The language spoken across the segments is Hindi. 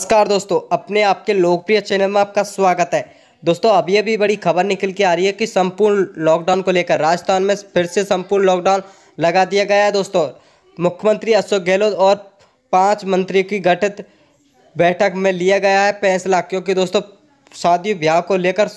नमस्कार दोस्तों अपने आपके लोकप्रिय चैनल में आपका स्वागत है दोस्तों अभी अभी बड़ी खबर निकल के आ रही है कि संपूर्ण लॉकडाउन को लेकर राजस्थान में फिर से संपूर्ण लॉकडाउन लगा दिया गया है दोस्तों मुख्यमंत्री अशोक गहलोत और पांच मंत्री की गठित बैठक में लिया गया है फैसला क्योंकि दोस्तों शादी ब्याह को लेकर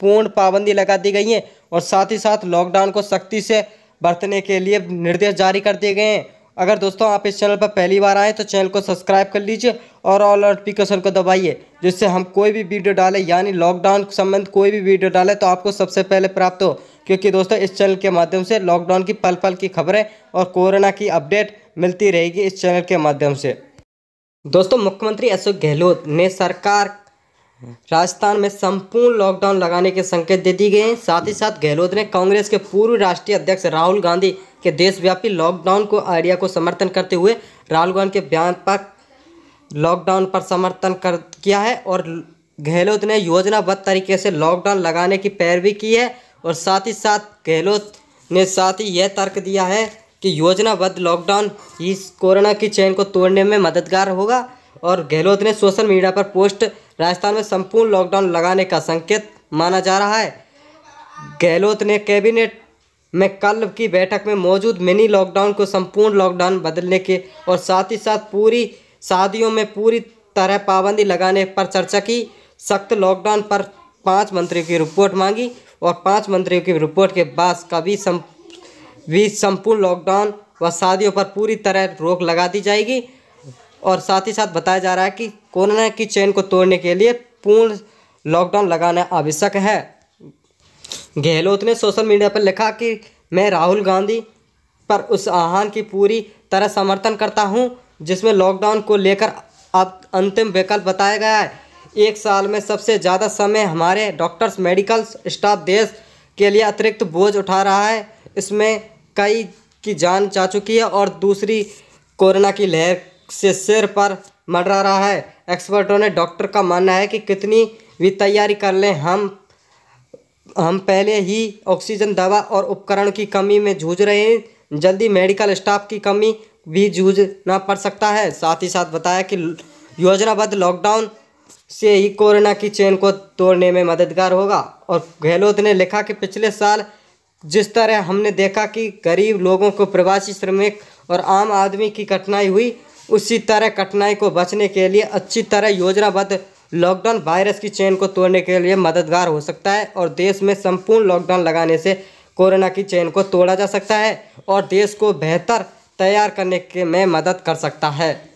पूर्ण पाबंदी लगा दी गई है और साथ ही साथ लॉकडाउन को सख्ती से बरतने के लिए निर्देश जारी कर दिए गए हैं अगर दोस्तों आप इस चैनल पर पहली बार आए तो चैनल को सब्सक्राइब कर लीजिए और ऑल नोटिफिकेशन को दबाइए जिससे हम कोई भी वीडियो डालें यानी लॉकडाउन संबंध कोई भी वीडियो डालें तो आपको सबसे पहले प्राप्त हो क्योंकि दोस्तों इस चैनल के माध्यम से लॉकडाउन की पल पल की खबरें और कोरोना की अपडेट मिलती रहेगी इस चैनल के माध्यम से दोस्तों मुख्यमंत्री अशोक गहलोत ने सरकार राजस्थान में संपूर्ण लॉकडाउन लगाने के संकेत दे दिए गए हैं साथ ही साथ गहलोत ने कांग्रेस के पूर्व राष्ट्रीय अध्यक्ष राहुल गांधी के देशव्यापी लॉकडाउन को आइडिया को समर्थन करते हुए राहुल गांधी के बयान पर लॉकडाउन पर समर्थन कर किया है और गहलोत ने योजनाबद्ध तरीके से लॉकडाउन लगाने की पैरवी की है और साथ ही साथ गहलोत ने साथ ही यह तर्क दिया है कि योजनाबद्ध लॉकडाउन इस कोरोना की चैन को तोड़ने में मददगार होगा और गहलोत ने सोशल मीडिया पर पोस्ट राजस्थान में संपूर्ण लॉकडाउन लगाने का संकेत माना जा रहा है गहलोत ने कैबिनेट में कल की बैठक में मौजूद मिनी लॉकडाउन को संपूर्ण लॉकडाउन बदलने के और साथ ही साथ पूरी शादियों में पूरी तरह पाबंदी लगाने पर चर्चा की सख्त लॉकडाउन पर पांच मंत्रियों की रिपोर्ट मांगी और पांच मंत्रियों की रिपोर्ट के बाद कभी भी संपूर्ण लॉकडाउन व शादियों पर पूरी तरह रोक लगा दी जाएगी और साथ ही साथ बताया जा रहा है कि कोरोना की चेन को तोड़ने के लिए पूर्ण लॉकडाउन लगाना आवश्यक है गहलोत ने सोशल मीडिया पर लिखा कि मैं राहुल गांधी पर उस आह्वान की पूरी तरह समर्थन करता हूं जिसमें लॉकडाउन को लेकर अब अंतिम विकल्प बताया गया है एक साल में सबसे ज़्यादा समय हमारे डॉक्टर्स मेडिकल स्टाफ देश के लिए अतिरिक्त बोझ उठा रहा है इसमें कई की जान जा चुकी है और दूसरी कोरोना की लहर से सिर पर मडरा रहा है एक्सपर्टों ने डॉक्टर का मानना है कि कितनी भी तैयारी कर लें हम हम पहले ही ऑक्सीजन दवा और उपकरण की कमी में जूझ रहे हैं जल्दी मेडिकल स्टाफ की कमी भी जूझना पड़ सकता है साथ ही साथ बताया कि योजनाबद्ध लॉकडाउन से ही कोरोना की चेन को तोड़ने में मददगार होगा और गहलोत ने लिखा कि पिछले साल जिस तरह हमने देखा कि गरीब लोगों को प्रवासी श्रमिक और आम आदमी की कठिनाई हुई उसी तरह कठिनाई को बचने के लिए अच्छी तरह योजनाबद्ध लॉकडाउन वायरस की चेन को तोड़ने के लिए मददगार हो सकता है और देश में संपूर्ण लॉकडाउन लगाने से कोरोना की चेन को तोड़ा जा सकता है और देश को बेहतर तैयार करने के में मदद कर सकता है